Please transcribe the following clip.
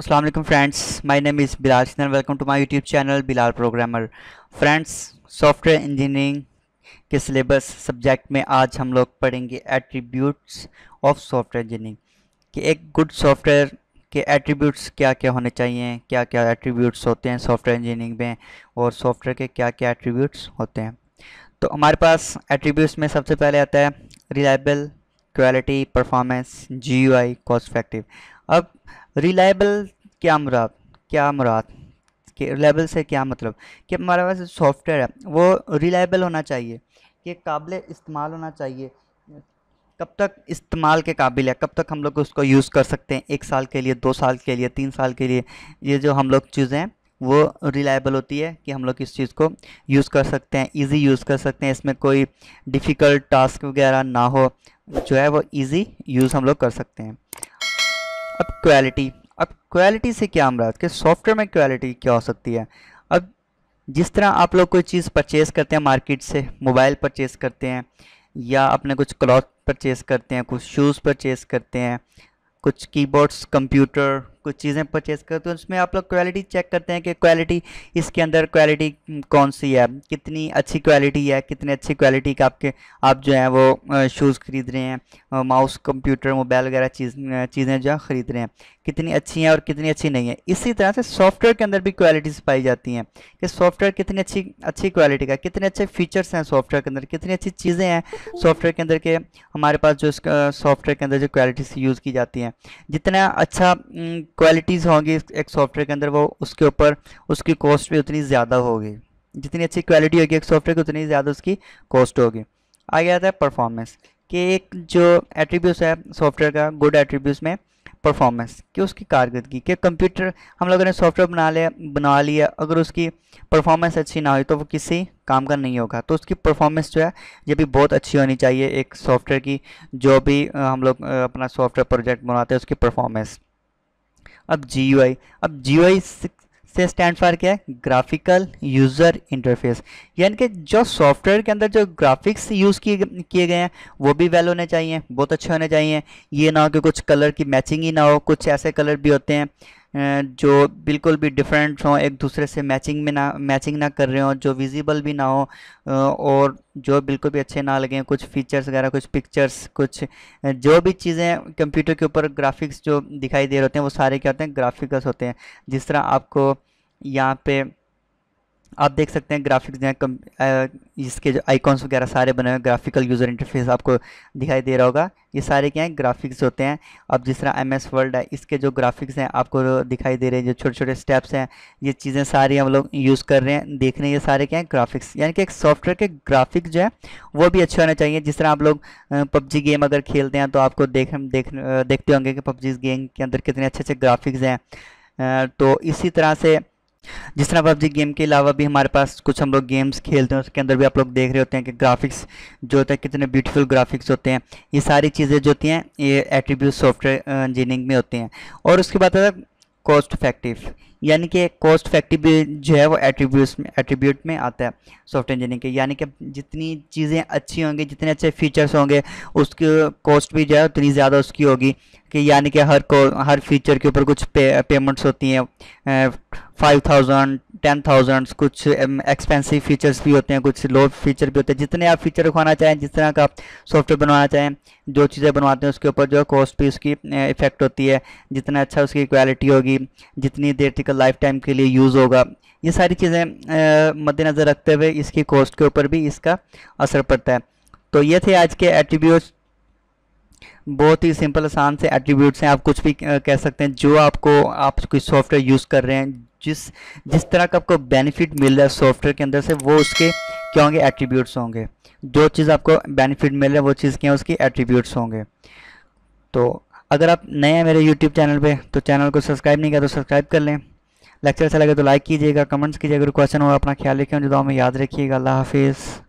Aslam friends my name is Bilal Sinha welcome to my YouTube channel Bilal programmer friends software engineering के syllabus subject में आज हम लोग पढ़ेंगे एट्रीब्यूट्स ऑफ सॉफ्टवेयर इंजीनियरिंग कि एक गुड सॉफ्टवेयर के एट्रीब्यूट्स क्या क्या होने चाहिए क्या क्या एट्रीब्यूट्स होते हैं सॉफ्टवेयर इंजीनियरिंग में और सॉफ्टवेयर के क्या क्या एट्रीब्यूट्स होते हैं तो हमारे पास एट्रीब्यूट्स में सबसे पहले आता है reliable quality performance G U I cost effective अब रिलायबल क्या मुराद क्या मुराद के रिलायबल से क्या मतलब कि हमारे पास सॉफ्टवेयर है वो रिलायबल होना चाहिए कि काबिल इस्तेमाल होना चाहिए कब तक इस्तेमाल के काबिल है कब तक हम लोग उसको यूज़ कर सकते हैं एक साल के लिए दो साल के लिए तीन साल के लिए ये जो हम लोग चीज़ें हैं वो रिलायबल होती है कि हम लोग इस चीज़ को यूज़ कर सकते हैं इजी यूज़ कर सकते हैं इसमें कोई डिफ़िकल्ट टास्क वगैरह ना हो जो है वो इजी यूज़ हम लोग कर सकते हैं अब क्वालिटी अब क्वालिटी से क्या हम कि सॉफ्टवेयर में क्वालिटी क्या हो सकती है अब जिस तरह आप लोग कोई चीज़ परचेज़ करते हैं मार्केट से मोबाइल परचेज़ करते हैं या अपने कुछ क्लॉथ परचेज़ करते हैं कुछ शूज़ परचेज़ करते हैं कुछ कीबोर्ड्स कंप्यूटर कुछ चीज़ें परचेज करते हैं उसमें आप लोग क्वालिटी चेक करते हैं कि क्वालिटी इसके अंदर क्वालिटी कौन सी है कितनी अच्छी क्वालिटी है कितनी अच्छी क्वालिटी का आपके आप जो हैं वो शूज़ ख़रीद रहे हैं माउस कंप्यूटर मोबाइल वगैरह चीज़ चीज़ें जो है ख़रीद रहे हैं कितनी अच्छी हैं और कितनी अच्छी नहीं है इसी तरह से सॉफ्टवेयर के अंदर भी क्वालिटीज़ पाई जाती हैं कि सॉफ्टवेयर कितनी अच्छी अच्छी क्वालिटी का कितने अच्छे फीचर्स हैं सॉफ्टवेयर के अंदर कितनी अच्छी चीज़ें हैं सॉफ्टवेयर के अंदर के हमारे पास जो सॉफ्टवेयर के अंदर जो क्वालिटीज़ यूज़ की जाती हैं जितना अच्छा क्वालिटीज़ होंगी एक सॉफ्टवेयर के अंदर वो उसके ऊपर उसकी कॉस्ट भी उतनी ज़्यादा होगी जितनी अच्छी क्वालिटी होगी एक सॉफ्टवेयर की उतनी ज़्यादा उसकी कॉस्ट होगी आगे आता है परफॉर्मेंस कि एक जो एट्रीब्यूट है सॉफ्टवेयर का गुड एट्रीब्यूट में परफॉर्मेंस कि उसकी कारकर्दगी कि कंप्यूटर हम लोगों ने सॉफ्टवेयर बना लिया बना लिया अगर उसकी परफॉर्मेंस अच्छी ना हो तो वो किसी काम का नहीं होगा तो उसकी परफॉर्मेंस जो है ये भी बहुत अच्छी होनी चाहिए एक सॉफ्टवेयर की जो भी हम लोग अपना सॉफ्टवेयर प्रोजेक्ट बनाते हैं उसकी परफॉर्मेंस अब जी अब जी से स्टैंड फॉर क्या है ग्राफिकल यूज़र इंटरफेस यानी कि जो सॉफ्टवेयर के अंदर जो ग्राफिक्स यूज़ किए किए गए हैं वो भी वेल होने चाहिए बहुत अच्छे होने चाहिए ये ना हो कि कुछ कलर की मैचिंग ही ना हो कुछ ऐसे कलर भी होते हैं जो बिल्कुल भी डिफरेंट हों एक दूसरे से मैचिंग में ना मैचिंग ना कर रहे हों जो विजिबल भी ना हो और जो बिल्कुल भी अच्छे ना लगें कुछ फीचर्स वगैरह कुछ पिक्चर्स कुछ जो भी चीज़ें कंप्यूटर के ऊपर ग्राफिक्स जो दिखाई दे रहे होते हैं वो सारे क्या होते हैं ग्राफिक्स होते हैं जिस तरह आपको यहाँ पे आप देख सकते हैं ग्राफिक्स जो है इसके जो आइकॉन्स वगैरह सारे बने हुए ग्राफिकल यूज़र इंटरफेस आपको दिखाई दे रहा होगा ये सारे क्या हैं ग्राफिक्स होते हैं अब जिस तरह एम एस वर्ल्ड है इसके जो ग्राफिक्स हैं आपको दिखाई दे रहे हैं जो छोटे छोटे स्टेप्स हैं ये चीज़ें सारी हम लोग यूज़ कर रहे हैं देख रहे हैं ये सारे क्या हैं ग्राफिक्स यानी कि एक सॉफ्टवेयर के ग्राफिक्स जो है वो भी अच्छे होने चाहिए जिस तरह आप लोग पबजी गेम अगर खेलते हैं तो आपको देख देख देखते होंगे कि पबजी गेम के अंदर कितने अच्छे अच्छे ग्राफिक्स हैं तो इसी तरह से जिस तरह पबजी गेम के अलावा भी हमारे पास कुछ हम लोग गेम्स खेलते हैं उसके अंदर भी आप लोग देख रहे होते हैं कि ग्राफिक्स जो होते हैं कितने ब्यूटीफुल ग्राफिक्स होते हैं ये सारी चीज़ें जो होती हैं ये एट्रीब्यूट सॉफ्टवेयर इंजीनियरिंग में होते हैं और उसके बाद आता है कॉस्ट इफेक्टिव यानी कि कॉस्ट फैक्टिव जो है वो एट्रीब्यूट में एट्रीब्यूट में आता है सॉफ्टवेयर इंजीनियरिंग के यानी कि जितनी चीज़ें अच्छी होंगी जितने अच्छे फीचर्स होंगे उसकी कॉस्ट भी जो है उतनी ज़्यादा उसकी होगी कि यानी कि हर को हर फीचर के ऊपर कुछ पे, पेमेंट्स होती हैं फाइव थाउजेंड टेन थाउजेंड कुछ एक्सपेंसिव फीचर्स भी होते हैं कुछ लो फीचर भी होते हैं जितने आप फीचर रखवाना चाहें जिस तरह का आप सॉफ्टवेयर बनवाना चाहें जो चीज़ें बनवाते हैं उसके ऊपर जो कॉस्ट भी उसकी इफेक्ट होती है जितना अच्छा उसकी क्वालिटी होगी जितनी देर तक लाइफ टाइम के लिए यूज़ होगा ये सारी चीज़ें मद्देनज़र रखते हुए इसकी कॉस्ट के ऊपर भी इसका असर पड़ता है तो ये थे आज के एट्रीब्यूट्स बहुत ही सिंपल आसान से एट्रीब्यूट्स हैं आप कुछ भी कह सकते हैं जो आपको आप कोई सॉफ्टवेयर यूज़ कर रहे हैं जिस जिस तरह का आपको बेनिफिट मिल रहा है सॉफ्टवेयर के अंदर से वो उसके क्या होंगे एट्रीब्यूट्स होंगे जो चीज़ आपको बेनिफिट मिल रहा है वो चीज़ क्या है उसकी एट्रीब्यूट्स होंगे तो अगर आप नए हैं मेरे यूट्यूब चैनल पे तो चैनल को सब्सक्राइब नहीं किया तो सब्सक्राइब कर लें लेक्चर अच्छा लगे तो लाइक कीजिएगा कमेंट्स कीजिएगा अगर क्वेश्चन हो अपना ख्याल रखें जुदाओं में याद रखिएगा अल्लाह हाफिज़